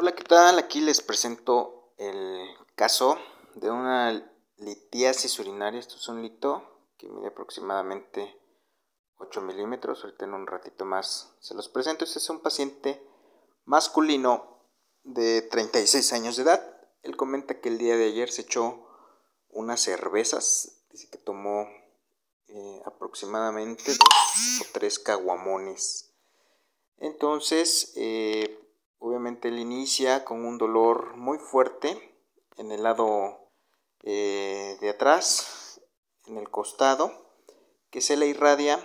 Hola, ¿qué tal? Aquí les presento el caso de una litiasis urinaria. Esto es un lito que mide aproximadamente 8 milímetros. Ahorita en un ratito más se los presento. Este es un paciente masculino de 36 años de edad. Él comenta que el día de ayer se echó unas cervezas. Dice que tomó eh, aproximadamente dos o tres caguamones. Entonces, eh, Obviamente él inicia con un dolor muy fuerte en el lado eh, de atrás, en el costado, que se le irradia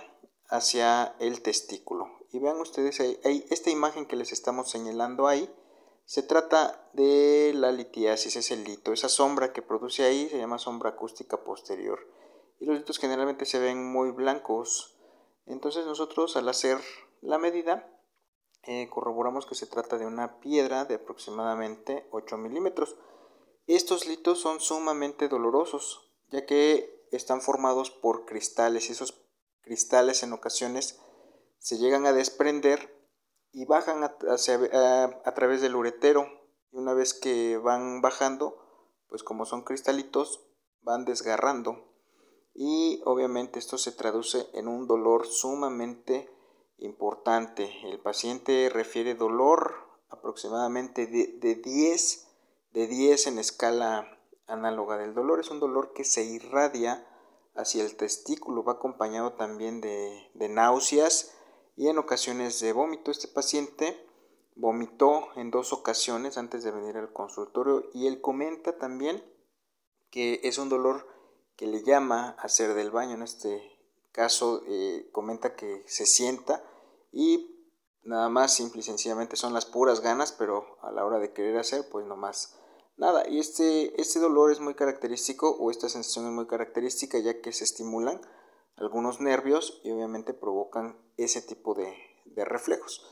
hacia el testículo. Y vean ustedes, esta imagen que les estamos señalando ahí, se trata de la litiasis, es el lito. Esa sombra que produce ahí se llama sombra acústica posterior. Y los litos generalmente se ven muy blancos. Entonces nosotros al hacer la medida eh, corroboramos que se trata de una piedra de aproximadamente 8 milímetros. Estos litos son sumamente dolorosos, ya que están formados por cristales y esos cristales en ocasiones se llegan a desprender y bajan a través del uretero. Y una vez que van bajando, pues como son cristalitos, van desgarrando. Y obviamente esto se traduce en un dolor sumamente importante. El paciente refiere dolor aproximadamente de, 10, de 10 en escala análoga del dolor. Es un dolor que se irradia hacia el testículo, va acompañado también de, náuseas y en ocasiones de vómito. Este paciente vomitó en dos ocasiones antes de venir al consultorio y él comenta también que es un dolor que le llama a hacer del baño en este caso eh, comenta que se sienta y nada más simple y sencillamente son las puras ganas, pero a la hora de querer hacer, pues no más nada. Y este, este dolor es muy característico o esta sensación es muy característica ya que se estimulan algunos nervios y obviamente provocan ese tipo de, de reflejos.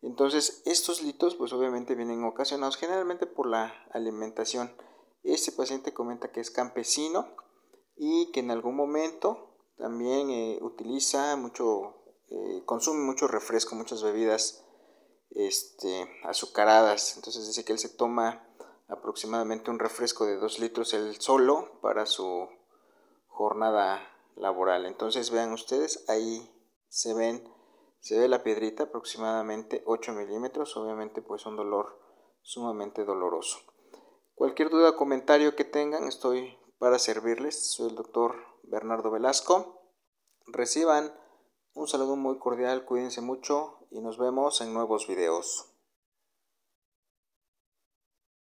Entonces estos litos pues obviamente vienen ocasionados generalmente por la alimentación. Este paciente comenta que es campesino y que en algún momento también eh, utiliza mucho, eh, consume mucho refresco, muchas bebidas este, azucaradas. Entonces dice que él se toma aproximadamente un refresco de 2 litros él solo para su jornada laboral. Entonces vean ustedes, ahí se ven, se ve la piedrita aproximadamente 8 milímetros. Obviamente pues un dolor sumamente doloroso. Cualquier duda o comentario que tengan, estoy para servirles. Soy el doctor Bernardo Velasco. Reciban un saludo muy cordial, cuídense mucho y nos vemos en nuevos videos.